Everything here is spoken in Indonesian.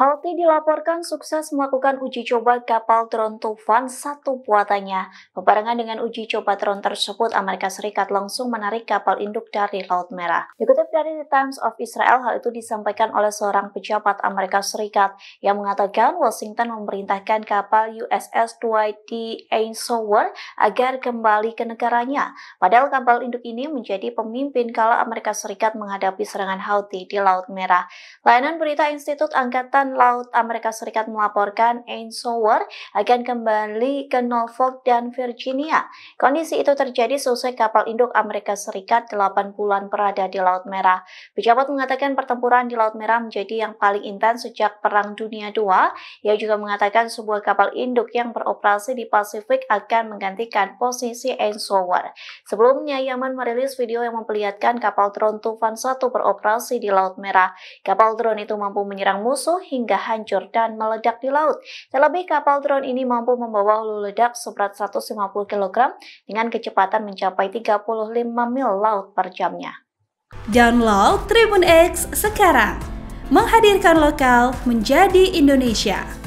Halti dilaporkan sukses melakukan uji coba kapal drone Tufan satu buatannya. Bebarengan dengan uji coba drone tersebut, Amerika Serikat langsung menarik kapal induk dari Laut Merah. Dikutip dari The Times of Israel, hal itu disampaikan oleh seorang pejabat Amerika Serikat yang mengatakan Washington memerintahkan kapal USS Dwight D. Eisenhower agar kembali ke negaranya. Padahal kapal induk ini menjadi pemimpin kalau Amerika Serikat menghadapi serangan Houthi di Laut Merah. Layanan berita Institut Angkatan Laut Amerika Serikat melaporkan Eisenhower akan kembali ke Norfolk dan Virginia. Kondisi itu terjadi sesuai kapal induk Amerika Serikat 8 bulan berada di Laut Merah. Pejabat mengatakan pertempuran di Laut Merah menjadi yang paling intens sejak Perang Dunia II. Ia juga mengatakan sebuah kapal induk yang beroperasi di Pasifik akan menggantikan posisi Eisenhower. Sebelumnya, Yaman merilis video yang memperlihatkan kapal drone Tufan 1 beroperasi di Laut Merah. Kapal drone itu mampu menyerang musuh hingga hingga hancur dan meledak di laut. Terlebih kapal drone ini mampu membawa hulu ledak seberat 150 kg dengan kecepatan mencapai 35 mil laut per jamnya. Download Tribun X sekarang. Menghadirkan lokal menjadi Indonesia.